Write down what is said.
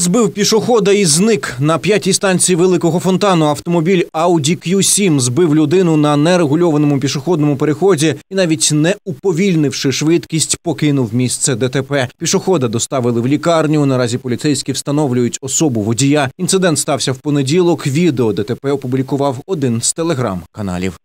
Збив пішохода і зник на п'ятій станції великого фонтану. Автомобіль Audi Q7 збив людину на нерегульованому пішохідному переході і, навіть не уповільнивши швидкість, покинув місце ДТП. Пішохода доставили в лікарню. Наразі поліцейські встановлюють особу водія. Інцидент стався в понеділок. Відео ДТП опублікував один з телеграм-каналів.